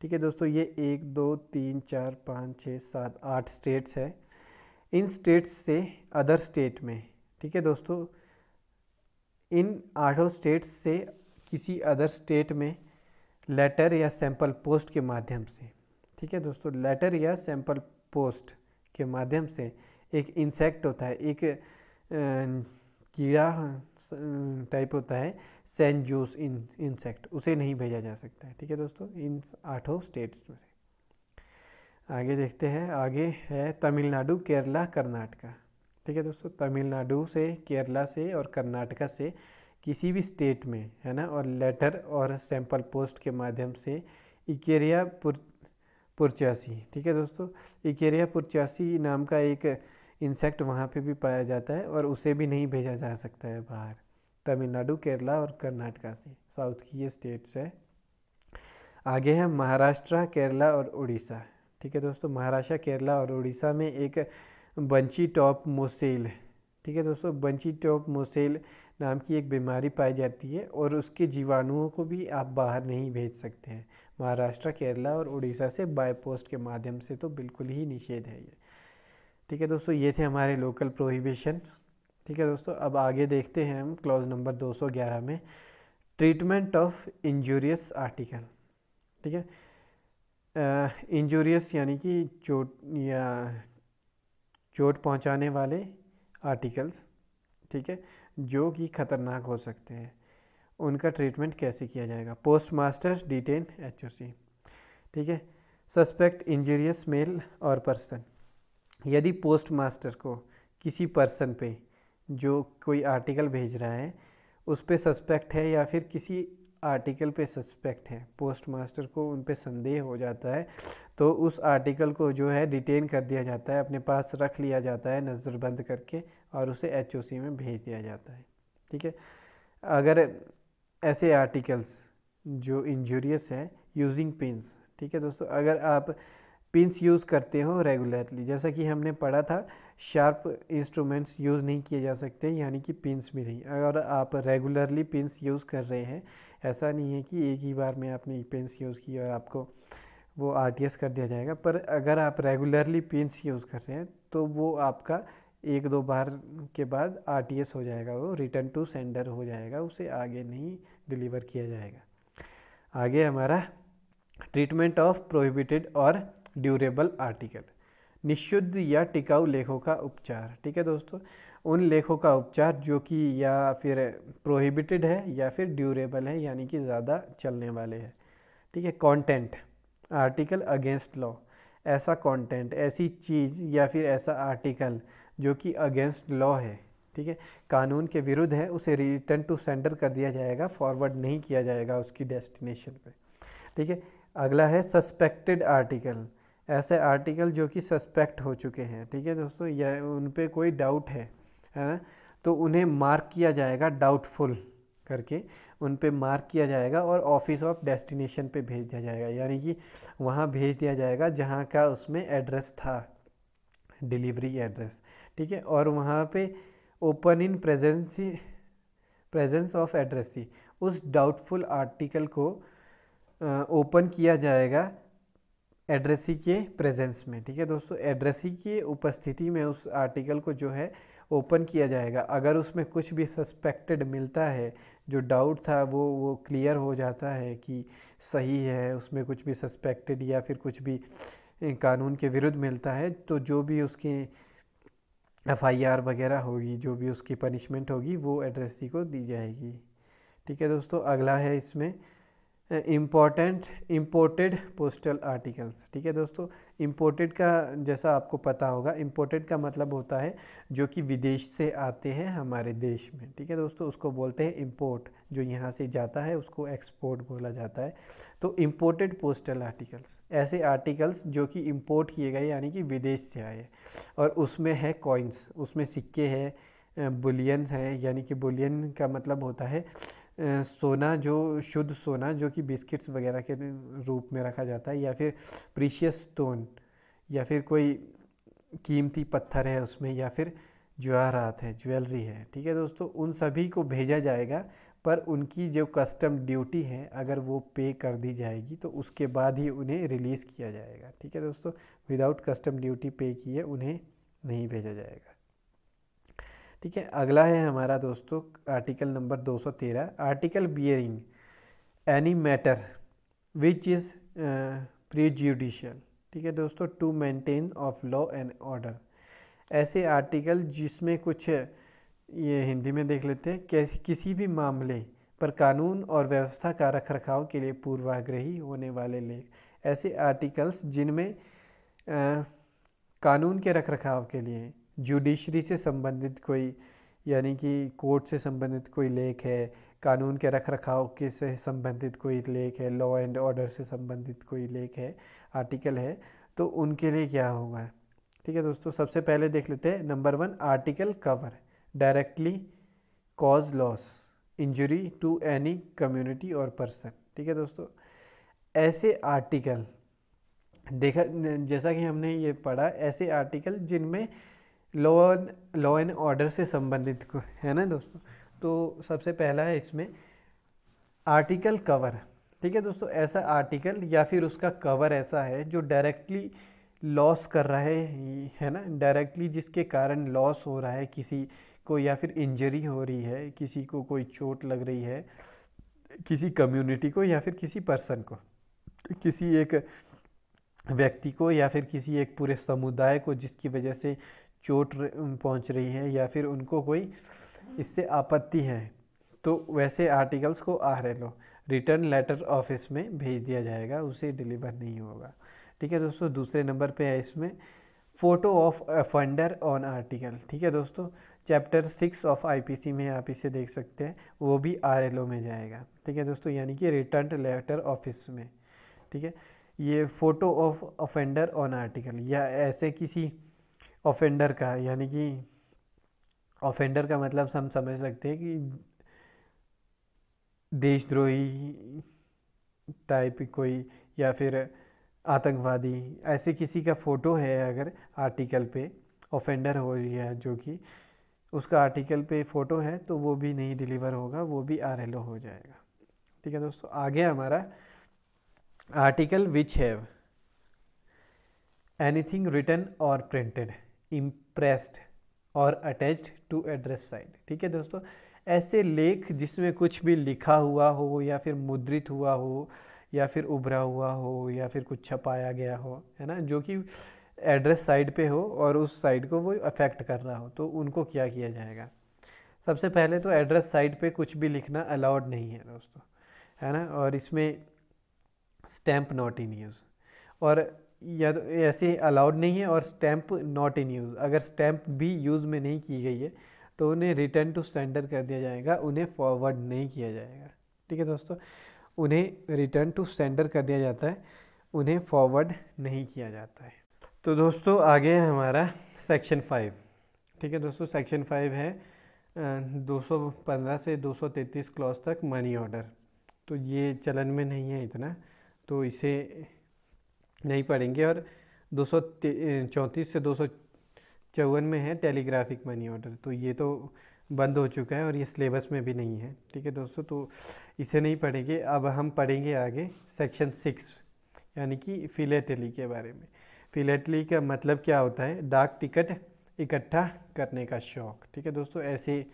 ठीक है दोस्तों ये एक दो तीन चार पाँच छः सात आठ स्टेट्स है इन स्टेट्स से अदर स्टेट में ठीक है दोस्तों इन आठों स्टेट्स से किसी अदर स्टेट में लेटर या सैंपल पोस्ट के माध्यम से ठीक है दोस्तों लेटर या सैंपल पोस्ट के माध्यम से एक इंसेक्ट होता है एक कीड़ा टाइप होता है सेंट जोस इन इंसेक्ट उसे नहीं भेजा जा सकता है ठीक है दोस्तों इन आठों स्टेट्स में से आगे देखते हैं आगे है तमिलनाडु केरला कर्नाटका ठीक है दोस्तों तमिलनाडु से केरला से और कर्नाटका से किसी भी स्टेट में है ना और लेटर और सैंपल पोस्ट के माध्यम से इकेरिया पुर पुरचासी ठीक है दोस्तों इकेरिया पुरचासी नाम का एक इंसेक्ट वहाँ पे भी पाया जाता है और उसे भी नहीं भेजा जा सकता है बाहर तमिलनाडु केरला और कर्नाटका से साउथ की ये स्टेट्स है आगे है महाराष्ट्र केरला और उड़ीसा ठीक है दोस्तों महाराष्ट्र केरला और उड़ीसा में एक बंची टॉप मोसेल ठीक है दोस्तों बंची टॉप मोसेल नाम की एक बीमारी पाई जाती है और उसके जीवाणुओं को भी आप बाहर नहीं भेज सकते हैं महाराष्ट्र केरला और उड़ीसा से बायपोस्ट के माध्यम से तो बिल्कुल ही निषेध है ये ठीक है दोस्तों ये थे हमारे लोकल प्रोहिबिशन ठीक है दोस्तों अब आगे देखते हैं हम क्लॉज नंबर 211 में ट्रीटमेंट ऑफ इंजूरियस आर्टिकल ठीक है इंजूरियस यानी कि चोट या चोट पहुंचाने वाले आर्टिकल्स ठीक है जो कि खतरनाक हो सकते हैं उनका ट्रीटमेंट कैसे किया जाएगा पोस्ट मास्टर डिटेन एच ठीक है सस्पेक्ट इंजूरियस मेल और पर्सन यदि पोस्ट मास्टर को किसी पर्सन पे जो कोई आर्टिकल भेज रहा है उस पर सस्पेक्ट है या फिर किसी आर्टिकल पे सस्पेक्ट है पोस्ट मास्टर को उन पर संदेह हो जाता है तो उस आर्टिकल को जो है डिटेन कर दिया जाता है अपने पास रख लिया जाता है नज़रबंद करके और उसे एच में भेज दिया जाता है ठीक है अगर ऐसे आर्टिकल्स जो इंजूरियस है यूजिंग पेंस ठीक है दोस्तों अगर आप पिंस यूज़ करते हो रेगुलरली जैसा कि हमने पढ़ा था शार्प इंस्ट्रूमेंट्स यूज़ नहीं किए जा सकते यानी कि पिंस भी नहीं अगर आप रेगुलरली पिंस यूज़ कर रहे हैं ऐसा नहीं है कि एक ही बार में आपने पिंस यूज़ की और आपको वो आर कर दिया जाएगा पर अगर आप रेगुलरली पिंस यूज़ कर रहे हैं तो वो आपका एक दो बार के बाद आर हो जाएगा वो रिटर्न टू सेंडर हो जाएगा उसे आगे नहीं डिलीवर किया जाएगा आगे हमारा ट्रीटमेंट ऑफ प्रोहिबिटेड और ड्यूरेबल आर्टिकल निशुद्ध या टिकाऊ लेखों का उपचार ठीक है दोस्तों उन लेखों का उपचार जो कि या फिर प्रोहिबिटेड है या फिर ड्यूरेबल है यानी कि ज़्यादा चलने वाले हैं ठीक है कंटेंट आर्टिकल अगेंस्ट लॉ ऐसा कंटेंट ऐसी चीज़ या फिर ऐसा आर्टिकल जो कि अगेंस्ट लॉ है ठीक है कानून के विरुद्ध है उसे रिटर्न टू सेंडर कर दिया जाएगा फॉरवर्ड नहीं किया जाएगा उसकी डेस्टिनेशन पे ठीक है अगला है सस्पेक्टेड आर्टिकल ऐसे आर्टिकल जो कि सस्पेक्ट हो चुके हैं ठीक है दोस्तों या उन पर कोई डाउट है है ना तो उन्हें मार्क किया जाएगा डाउटफुल करके उन पर मार्क किया जाएगा और ऑफिस ऑफ डेस्टिनेशन पे भेज दिया जाएगा यानी कि वहाँ भेज दिया जाएगा जहाँ का उसमें एड्रेस था डिलीवरी एड्रेस ठीक है और वहाँ पे open in presence presence of address उस डाउटफुल आर्टिकल को ओपन किया जाएगा एड्रेसी के प्रेजेंस में ठीक है दोस्तों एड्रेसी की उपस्थिति में उस आर्टिकल को जो है ओपन किया जाएगा अगर उसमें कुछ भी सस्पेक्टेड मिलता है जो डाउट था वो वो क्लियर हो जाता है कि सही है उसमें कुछ भी सस्पेक्टेड या फिर कुछ भी कानून के विरुद्ध मिलता है तो जो भी उसके एफ वगैरह होगी जो भी उसकी पनिशमेंट होगी वो एड्रेसी को दी जाएगी ठीक है दोस्तों अगला है इसमें इम्पोर्टेंट इम्पोर्टेड पोस्टल आर्टिकल्स ठीक है दोस्तों इम्पोर्टेड का जैसा आपको पता होगा इम्पोर्टेड का मतलब होता है जो कि विदेश से आते हैं हमारे देश में ठीक है दोस्तों उसको बोलते हैं इम्पोर्ट जो यहाँ से जाता है उसको एक्सपोर्ट बोला जाता है तो इम्पोर्टेड पोस्टल आर्टिकल्स ऐसे आर्टिकल्स जो कि इम्पोर्ट किए गए यानी कि विदेश से आए और उसमें है कॉइन्स उसमें सिक्के हैं बुलियंस हैं यानी कि बुलियन का मतलब होता है सोना जो शुद्ध सोना जो कि बिस्किट्स वगैरह के रूप में रखा जाता है या फिर प्रीशियस स्टोन या फिर कोई कीमती पत्थर है उसमें या फिर ज्वाहरात है ज्वेलरी है ठीक है दोस्तों उन सभी को भेजा जाएगा पर उनकी जो कस्टम ड्यूटी है अगर वो पे कर दी जाएगी तो उसके बाद ही उन्हें रिलीज़ किया जाएगा ठीक है दोस्तों विदाउट कस्टम ड्यूटी पे किए उन्हें नहीं भेजा जाएगा ठीक है अगला है हमारा दोस्तों article number 213 article bearing any matter which is prejudicial ठीक है दोस्तों to maintain of law and order ऐसे आर्टिकल जिसमें कुछ ये हिंदी में देख लेते हैं कैसे किसी भी मामले पर कानून और व्यवस्था का रख रखाव के लिए पूर्वाग्रही होने वाले लेख ऐसे आर्टिकल्स जिनमें कानून के रख रखाव के लिए जुडिशरी से संबंधित कोई यानी कि कोर्ट से संबंधित कोई लेख है कानून के रख रखाव के से संबंधित कोई लेख है लॉ एंड ऑर्डर से संबंधित कोई लेख है आर्टिकल है तो उनके लिए क्या होगा ठीक है दोस्तों सबसे पहले देख लेते हैं number one article cover directly cause loss injury to any community or person ठीक है दोस्तों ऐसे आर्टिकल देखा जैसा कि हमने ये पढ़ा ऐसे आर्टिकल जिनमें लॉ एंड ऑर्डर से संबंधित है ना दोस्तों तो सबसे पहला है इसमें आर्टिकल कवर ठीक है दोस्तों ऐसा आर्टिकल या फिर उसका कवर ऐसा है जो डायरेक्टली लॉस कर रहा है है ना डायरेक्टली जिसके कारण लॉस हो रहा है किसी को या फिर इंजरी हो रही है किसी को कोई चोट लग रही है किसी कम्युनिटी को या फिर किसी पर्सन को किसी एक व्यक्ति को या फिर किसी एक पूरे समुदाय को जिसकी वजह से चोट पहुंच रही है या फिर उनको कोई इससे आपत्ति है तो वैसे आर्टिकल्स को R L return letter office में भेज दिया जाएगा उसे डिलीवर नहीं होगा ठीक है दोस्तों दूसरे नंबर पे है इसमें photo of offender on article ठीक है दोस्तों चैप्टर सिक्स ऑफ आईपीसी में आप इसे देख सकते हैं वो भी आर में जाएगा ठीक है दोस्तों यानी कि रिटर्न लेटर ऑफिस में ठीक है ये photo of offender on article या ऐसे किसी ऑफेंडर का यानी कि ऑफेंडर का मतलब हम समझ सकते हैं कि देशद्रोही टाइप कोई या फिर आतंकवादी ऐसे किसी का फ़ोटो है अगर आर्टिकल पे ऑफेंडर हो गया जो कि उसका आर्टिकल पे फ़ोटो है तो वो भी नहीं डिलीवर होगा वो भी आर हो जाएगा ठीक है दोस्तों आगे हमारा article which have anything written or printed impressed or attached to address side ठीक है दोस्तों ऐसे लेख जिसमें कुछ भी लिखा हुआ हो या फिर मुद्रित हुआ हो या फिर उभरा हुआ हो या फिर कुछ छपाया गया हो है ना जो कि एड्रेस साइड पे हो और उस साइड को वो अफेक्ट कर रहा हो तो उनको क्या किया जाएगा सबसे पहले तो एड्रेस साइड पे कुछ भी लिखना अलाउड नहीं है दोस्तों है ना और इसमें स्टैंप नॉट इन यूज़ और या तो ऐसे अलाउड नहीं है और स्टैंप नॉट इन यूज़ अगर स्टैंप भी यूज़ में नहीं की गई है तो उन्हें रिटर्न टू सेंडर कर दिया जाएगा उन्हें फॉरवर्ड नहीं किया जाएगा ठीक है दोस्तों उन्हें रिटर्न टू सेंडर कर दिया जाता है उन्हें फॉरवर्ड नहीं किया जाता है तो दोस्तों आगे है हमारा सेक्शन फाइव ठीक है दोस्तों सेक्शन फाइव है 215 से 233 क्लॉज तक मनी ऑर्डर तो ये चलन में नहीं है इतना तो इसे नहीं पढ़ेंगे और दो से दो चौवन में है टेलीग्राफिक मनी ऑर्डर तो ये तो बंद हो चुका है और ये सिलेबस में भी नहीं है ठीक है दोस्तों तो इसे नहीं पढ़ेंगे अब हम पढ़ेंगे आगे सेक्शन सिक्स यानी कि फिलेटली के बारे में फिलेटली का मतलब क्या होता है डाक टिकट इकट्ठा करने का शौक ठीक है दोस्तों ऐसे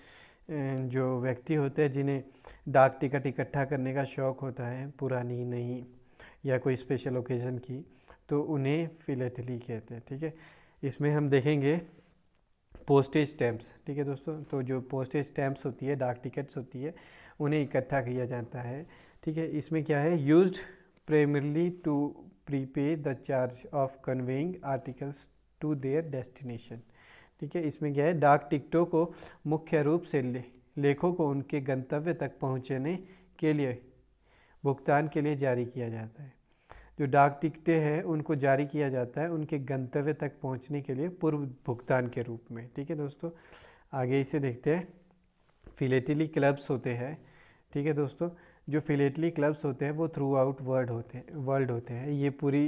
जो व्यक्ति होते हैं जिन्हें डाक टिकट इकट्ठा करने का शौक होता है पुरानी नहीं या कोई स्पेशल ओकेज़न की तो उन्हें फिलेथली कहते हैं ठीक है इसमें हम देखेंगे पोस्टेज स्टैम्प्स ठीक है दोस्तों तो जो पोस्टेज स्टैम्प्स होती है डाक टिकट्स होती है उन्हें इकट्ठा किया जाता है ठीक है इसमें क्या है use primarily to prepay the charge of conveying articles to their destination ठीक है इसमें क्या है डाक टिकटों को मुख्य रूप से ले, लेखों को उनके गंतव्य तक पहुँचने के लिए भुगतान के लिए जारी किया जाता है जो डाक टिकटें हैं उनको जारी किया जाता है उनके गंतव्य तक पहुंचने के लिए पूर्व भुगतान के रूप में ठीक है दोस्तों आगे इसे देखते हैं फिलेटली क्लब्स होते हैं ठीक है दोस्तों जो फिलेटली क्लब्स होते हैं वो थ्रू आउट वर्ल्ड होते हैं वर्ल्ड होते हैं ये पूरी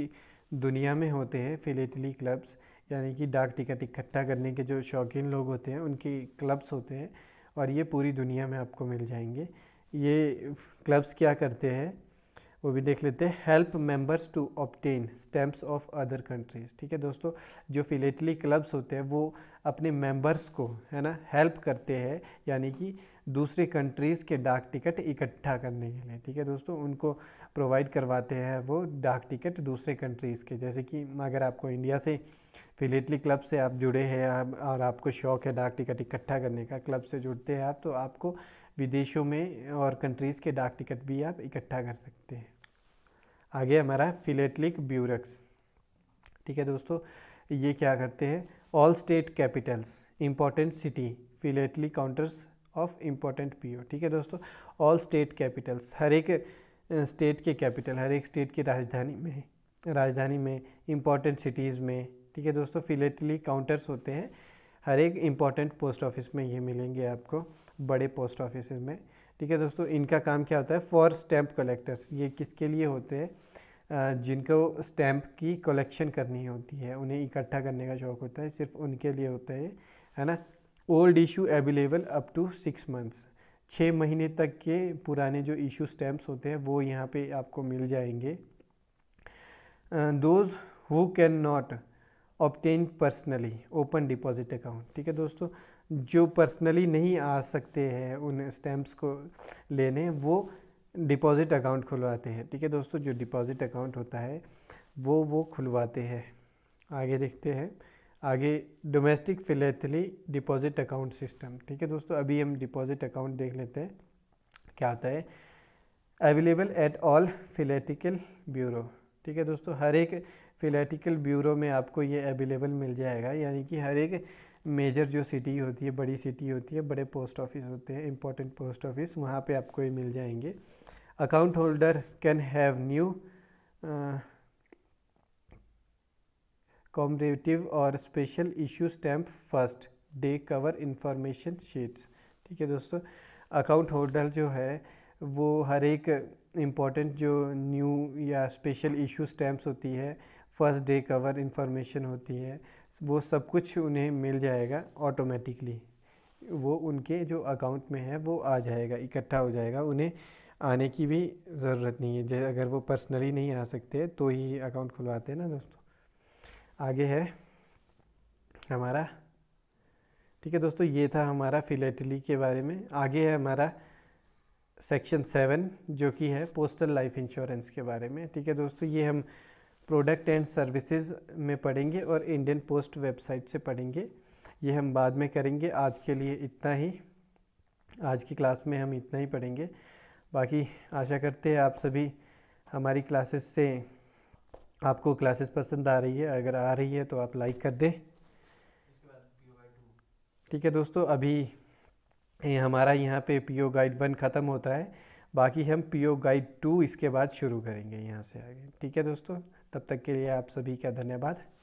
दुनिया में होते हैं फिलेटली क्लब्स यानी कि डाक टिकट इकट्ठा करने के जो शौकीन लोग होते हैं उनके क्लब्स होते हैं और ये पूरी दुनिया में आपको मिल जाएंगे ये क्लब्स क्या करते हैं वो भी देख लेते हैं help members to obtain stamps of other countries ठीक है दोस्तों जो फिलेटली क्लब्स होते हैं वो अपने मेंबर्स को है ना हेल्प करते हैं यानी कि दूसरे कंट्रीज़ के डाक टिकट इकट्ठा करने के लिए ठीक है दोस्तों उनको प्रोवाइड करवाते हैं वो डाक टिकट दूसरे कंट्रीज़ के जैसे कि अगर आपको इंडिया से फिलेटली क्लब से आप जुड़े हैं और आपको शौक है डाक टिकट इकट्ठा करने का क्लब से जुड़ते हैं आप तो आपको विदेशों में और कंट्रीज़ के डाक टिकट भी आप इकट्ठा कर सकते हैं आगे हमारा फिलेटलिक ब्यूरक्स ठीक है दोस्तों ये क्या करते हैं all state capitals important city philately counters of important PO ठीक है दोस्तों ऑल स्टेट कैपिटल्स हर एक स्टेट के कैपिटल हर एक स्टेट की राजधानी में राजधानी में इम्पॉर्टेंट सिटीज़ में ठीक है दोस्तों फिलेटली काउंटर्स होते हैं हर एक इम्पॉर्टेंट पोस्ट ऑफिस में ये मिलेंगे आपको बड़े पोस्ट ऑफिस में ठीक है दोस्तों इनका काम क्या होता है फॉर स्टैम्प कलेक्टर्स ये किसके लिए होते हैं जिनको स्टैम्प की कलेक्शन करनी होती है उन्हें इकट्ठा करने का शौक होता है सिर्फ उनके लिए होता है है ना old issue available up to six months छः महीने तक के पुराने जो इशू स्टैम्प्स होते हैं वो यहाँ पे आपको मिल जाएंगे those who cannot obtain personally open deposit account ठीक है दोस्तों जो पर्सनली नहीं आ सकते हैं उन स्टैम्प्स को लेने वो डिपॉजिट अकाउंट खुलवाते हैं ठीक है दोस्तों जो डिपॉजिट अकाउंट होता है वो वो खुलवाते हैं आगे देखते हैं आगे domestic philately deposit account system ठीक है दोस्तों अभी हम डिपॉजिट अकाउंट देख लेते हैं क्या होता है available at all philatelic bureau ठीक है दोस्तों हर एक फिलेटिकल ब्यूरो में आपको ये अवेलेबल मिल जाएगा यानी कि हर एक मेजर जो सिटी होती है बड़ी सिटी होती है बड़े पोस्ट ऑफिस होते हैं इंपॉर्टेंट पोस्ट ऑफिस वहाँ पे आपको ये मिल जाएंगे account holder can have new commemorative or special issue stamp first day cover information sheets ठीक है दोस्तों अकाउंट होल्डर जो है वो हर एक इम्पॉर्टेंट जो न्यू या स्पेशल इशू स्टैम्प्स होती है फर्स्ट डे कवर इन्फॉर्मेशन होती है वो सब कुछ उन्हें मिल जाएगा ऑटोमेटिकली वो उनके जो अकाउंट में है वो आ जाएगा इकट्ठा हो जाएगा उन्हें आने की भी ज़रूरत नहीं है अगर वो पर्सनली नहीं आ सकते तो ही अकाउंट खुलवाते हैं ना दोस्तों आगे है हमारा ठीक है दोस्तों ये था हमारा फिलेटली के बारे में आगे है हमारा सेक्शन सेवन जो कि है पोस्टल लाइफ इंश्योरेंस के बारे में ठीक है दोस्तों ये हम प्रोडक्ट एंड सर्विसेज में पढ़ेंगे और इंडियन पोस्ट वेबसाइट से पढ़ेंगे ये हम बाद में करेंगे आज के लिए इतना ही आज की क्लास में हम इतना ही पढ़ेंगे बाकी आशा करते हैं आप सभी हमारी क्लासेस से आपको क्लासेस पसंद आ रही है अगर आ रही है तो आप लाइक कर दें ठीक है दोस्तों अभी ये हमारा यहाँ पे पीओ गाइड वन ख़त्म होता है बाकी हम पीओ गाइड टू इसके बाद शुरू करेंगे यहाँ से आगे ठीक है दोस्तों तब तक के लिए आप सभी का धन्यवाद